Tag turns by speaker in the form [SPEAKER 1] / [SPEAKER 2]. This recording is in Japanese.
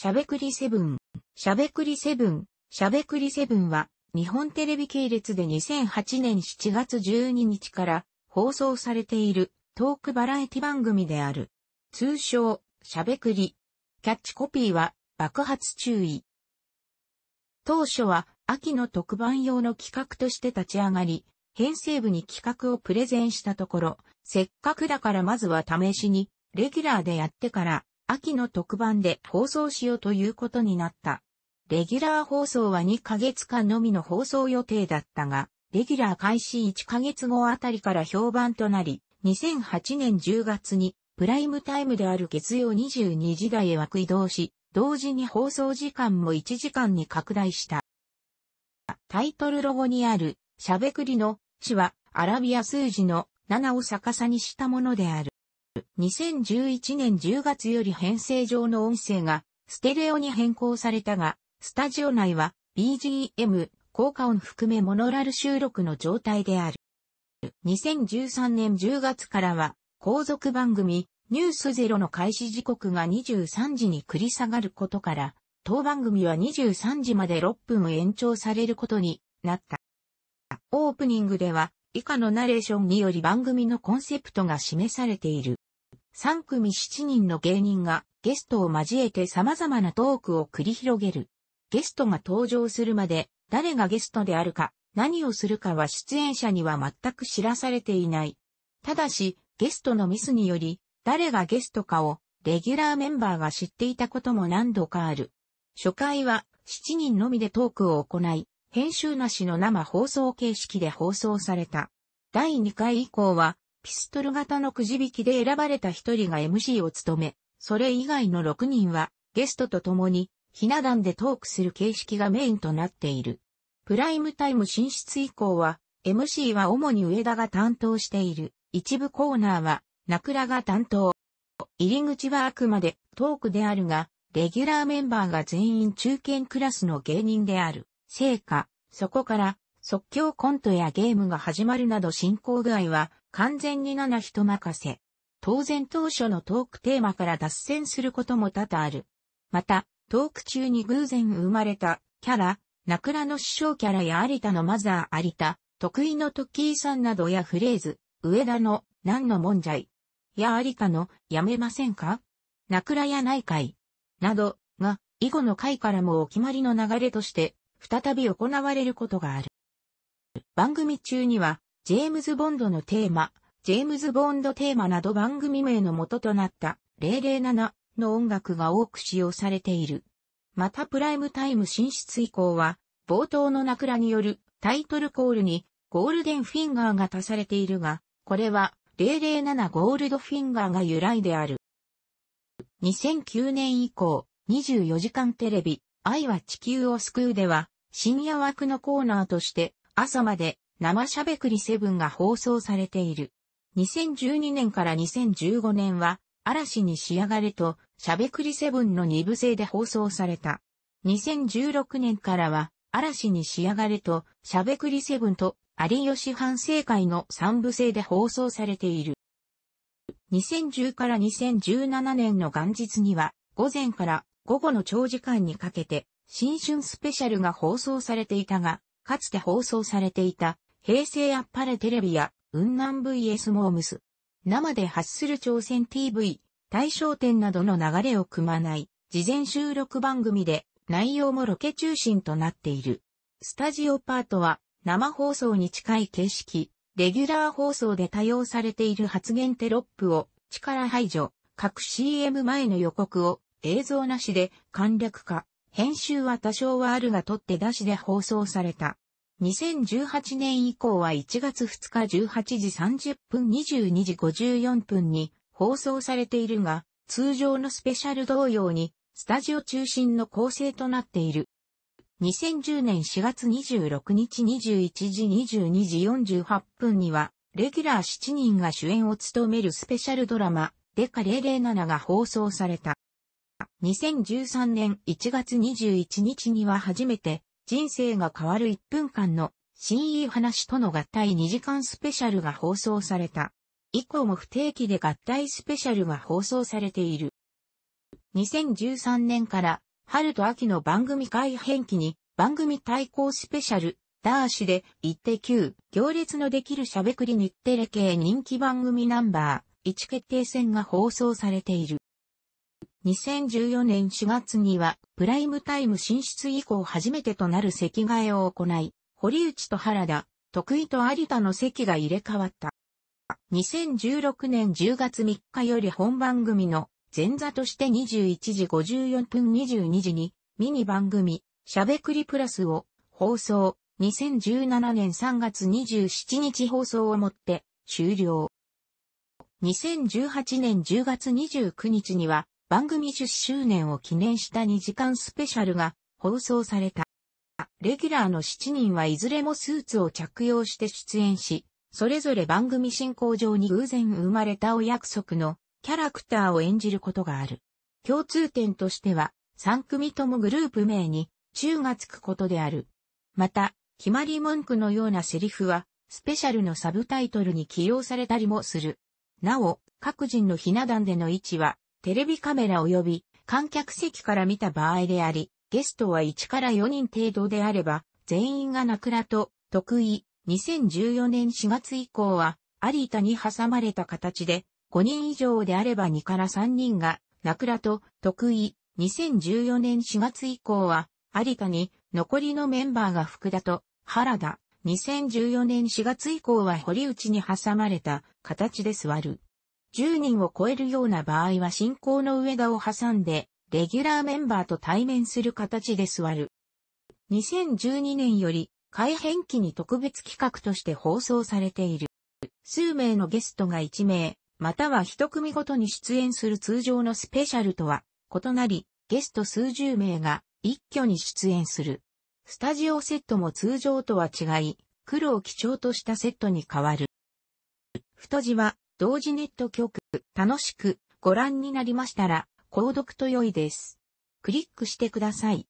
[SPEAKER 1] しゃべくりセブン。しゃべくりセブン。しゃべくりセブンは、日本テレビ系列で2008年7月12日から放送されているトークバラエティ番組である。通称、しゃべくり。キャッチコピーは、爆発注意。当初は、秋の特番用の企画として立ち上がり、編成部に企画をプレゼンしたところ、せっかくだからまずは試しに、レギュラーでやってから、秋の特番で放送しようということになった。レギュラー放送は2ヶ月間のみの放送予定だったが、レギュラー開始1ヶ月後あたりから評判となり、2008年10月にプライムタイムである月曜22時台へ枠移動し、同時に放送時間も1時間に拡大した。タイトルロゴにある、しゃべくりの、詩は、アラビア数字の7を逆さにしたものである。2011年10月より編成上の音声がステレオに変更されたが、スタジオ内は BGM、効果音含めモノラル収録の状態である。2013年10月からは、後続番組、ニュースゼロの開始時刻が23時に繰り下がることから、当番組は23時まで6分延長されることになった。オープニングでは、以下のナレーションにより番組のコンセプトが示されている。3組7人の芸人がゲストを交えて様々なトークを繰り広げる。ゲストが登場するまで誰がゲストであるか何をするかは出演者には全く知らされていない。ただしゲストのミスにより誰がゲストかをレギュラーメンバーが知っていたことも何度かある。初回は7人のみでトークを行い、編集なしの生放送形式で放送された。第2回以降はピストル型のくじ引きで選ばれた一人が MC を務め、それ以外の6人はゲストと共にひな壇でトークする形式がメインとなっている。プライムタイム進出以降は MC は主に上田が担当している。一部コーナーは名倉が担当。入り口はあくまでトークであるが、レギュラーメンバーが全員中堅クラスの芸人である。成果、そこから即興コントやゲームが始まるなど進行具合は完全に7人任せ。当然当初のトークテーマから脱線することも多々ある。また、トーク中に偶然生まれたキャラ、名倉の師匠キャラや有田のマザー有田、得意のキーさんなどやフレーズ、上田の何の問題や有田のやめませんかナクラや内海などが以後の回からもお決まりの流れとして再び行われることがある。番組中には、ジェームズ・ボンドのテーマ、ジェームズ・ボンドテーマなど番組名の元となった007の音楽が多く使用されている。またプライムタイム進出以降は、冒頭の名倉によるタイトルコールにゴールデンフィンガーが足されているが、これは007ゴールドフィンガーが由来である。2009年以降、24時間テレビ、愛は地球を救うでは、深夜枠のコーナーとして、朝まで生しゃべくりセブンが放送されている。2012年から2015年は嵐に仕上がれとしゃべくりセブンの2部制で放送された。2016年からは嵐に仕上がれとしゃべくりセブンと有吉反省会の3部制で放送されている。2010から2017年の元日には午前から午後の長時間にかけて新春スペシャルが放送されていたが、かつて放送されていた、平成あっぱれテレビや、雲南 VS モームス、生で発する朝鮮 TV、大商店などの流れを組まない、事前収録番組で、内容もロケ中心となっている。スタジオパートは、生放送に近い形式、レギュラー放送で多用されている発言テロップを、力排除、各 CM 前の予告を、映像なしで簡略化。編集は多少はあるが取って出しで放送された。2018年以降は1月2日18時30分22時54分に放送されているが、通常のスペシャル同様に、スタジオ中心の構成となっている。2010年4月26日21時22時48分には、レギュラー7人が主演を務めるスペシャルドラマ、デカ007が放送された。2013年1月21日には初めて人生が変わる1分間の CE 話との合体2時間スペシャルが放送された。以降も不定期で合体スペシャルが放送されている。2013年から春と秋の番組改編期に番組対抗スペシャル、ダーシで一定級、行列のできるしゃべくり日テレ系人気番組ナンバー1決定戦が放送されている。2014年4月にはプライムタイム進出以降初めてとなる席替えを行い、堀内と原田、徳井と有田の席が入れ替わった。2016年10月3日より本番組の前座として21時54分22時にミニ番組しゃべくりプラスを放送2017年3月27日放送をもって終了。2018年10月29日には番組10周年を記念した2時間スペシャルが放送された。レギュラーの7人はいずれもスーツを着用して出演し、それぞれ番組進行上に偶然生まれたお約束のキャラクターを演じることがある。共通点としては、3組ともグループ名に、中がつくことである。また、決まり文句のようなセリフは、スペシャルのサブタイトルに起用されたりもする。なお、各人のひな壇での位置は、テレビカメラ及び観客席から見た場合であり、ゲストは1から4人程度であれば、全員がナくらと得意、2014年4月以降は、有田に挟まれた形で、5人以上であれば2から3人が、ナくらと得意、2014年4月以降は、有田に残りのメンバーが福田と原田、2014年4月以降は堀内に挟まれた形で座る。10人を超えるような場合は進行の上田を挟んで、レギュラーメンバーと対面する形で座る。2012年より、改編期に特別企画として放送されている。数名のゲストが1名、または1組ごとに出演する通常のスペシャルとは異なり、ゲスト数十名が一挙に出演する。スタジオセットも通常とは違い、黒を基調としたセットに変わる。太字は同時ネット局、楽しくご覧になりましたら、購読と良いです。クリックしてください。